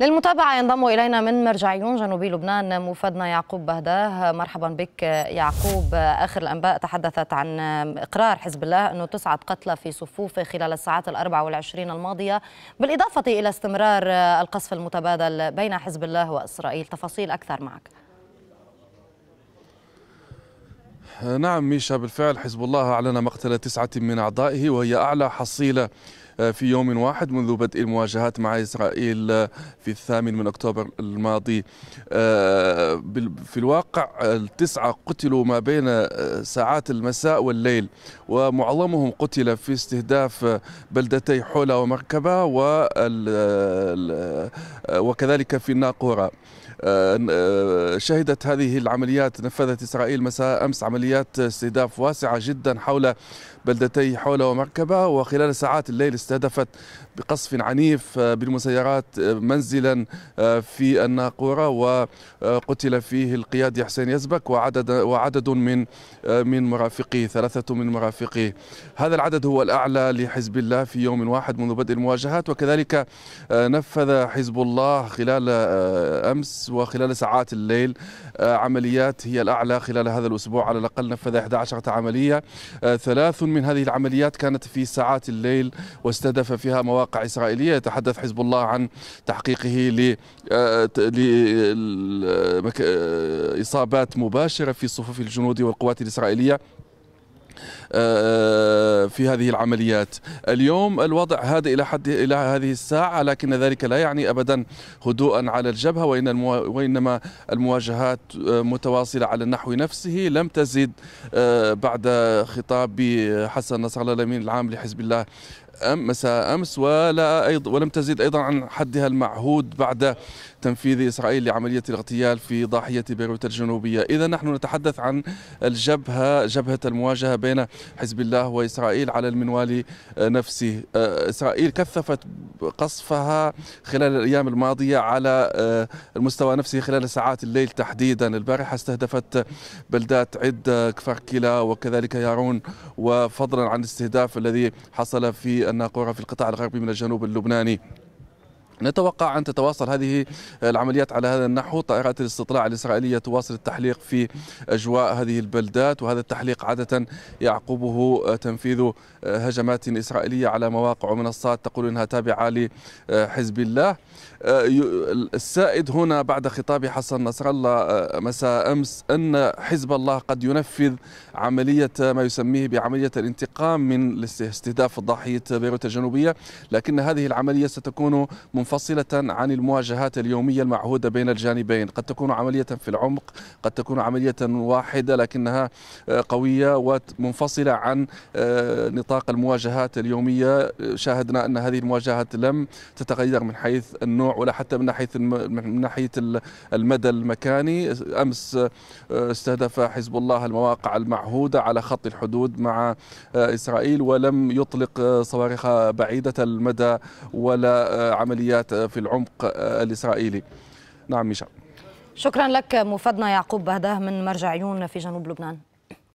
للمتابعة ينضم إلينا من مرجعيون جنوبي لبنان مفادنا يعقوب بهداه مرحبا بك يعقوب آخر الأنباء تحدثت عن إقرار حزب الله أنه تسعة قتلى في صفوفه خلال الساعات الأربع والعشرين الماضية بالإضافة إلى استمرار القصف المتبادل بين حزب الله وإسرائيل تفاصيل أكثر معك نعم ميشا بالفعل حزب الله أعلن مقتل تسعة من أعضائه وهي أعلى حصيلة في يوم واحد منذ بدء المواجهات مع إسرائيل في الثامن من أكتوبر الماضي آه، في الواقع التسعة قتلوا ما بين آه، ساعات المساء والليل ومعظمهم قتل في استهداف بلدتي حولة ومركبة آه، وكذلك في الناقورة آه، آه، شهدت هذه العمليات نفذت إسرائيل مساء أمس عمليات استهداف واسعة جدا حول بلدتي حول ومركبة وخلال ساعات الليل استهدفت بقصف عنيف آه، بالمسيرات منزلا في الناقورة وقتل فيه القيادي حسين يزبك وعدد وعدد من من مرافقيه ثلاثة من مرافقيه هذا العدد هو الأعلى لحزب الله في يوم واحد منذ بدء المواجهات وكذلك نفذ حزب الله خلال أمس وخلال ساعات الليل آه، عمليات هي الأعلى خلال هذا الأسبوع على الأقل نفذ 11 عملية آه، ثلاث من هذه العمليات كانت في ساعات الليل واستهدف فيها مواقع إسرائيلية يتحدث حزب الله عن تحقيقه لإصابات آه، مباشرة في صفوف الجنود والقوات الإسرائيلية آه، آه، في هذه العمليات اليوم الوضع هادئ إلى حد إلى هذه الساعة لكن ذلك لا يعني أبدا هدوءا على الجبهة وإن المو... وإنما المواجهات آه، متواصلة على النحو نفسه لم تزد بعد خطاب حسن نصر الله الأمين العام لحزب الله مساء أمس ولا أيض ولم تزيد أيضا عن حدها المعهود بعد تنفيذ إسرائيل لعملية الاغتيال في ضاحية بيروت الجنوبية إذا نحن نتحدث عن الجبهة جبهة المواجهة بين بين حزب الله وإسرائيل على المنوال نفسه آه، إسرائيل كثفت قصفها خلال الأيام الماضية على آه، المستوى نفسه خلال ساعات الليل تحديدا البارحة استهدفت بلدات عدة كفركلا وكذلك يارون وفضلا عن الاستهداف الذي حصل في الناقورة في القطاع الغربي من الجنوب اللبناني نتوقع أن تتواصل هذه العمليات على هذا النحو طائرات الاستطلاع الإسرائيلية تواصل التحليق في أجواء هذه البلدات وهذا التحليق عادة يعقبه تنفيذ هجمات إسرائيلية على مواقع ومنصات تقول أنها تابعة لحزب الله السائد هنا بعد خطاب حسن نصر الله آه، مساء أمس أن حزب الله قد ينفذ عملية ما يسميه بعملية الانتقام من استهداف ضاحية بيروت الجنوبية لكن هذه العملية ستكون منفذ منفصلة عن المواجهات اليومية المعهودة بين الجانبين قد تكون عملية في العمق قد تكون عملية واحدة لكنها آه، قوية ومنفصلة عن آه، نطاق المواجهات اليومية شاهدنا أن هذه المواجهات لم تتغير من حيث النوع ولا حتى من ناحية من ناحية المدى المكاني أمس آه، استهدف حزب الله المواقع المعهودة على خط الحدود مع إسرائيل ولم يطلق صواريخ بعيدة المدى ولا عمليات بالذات في العمق الإسرائيلي نعم ميشا شكرا لك مفدنا يعقوب بهداه من مرجع عيون في جنوب لبنان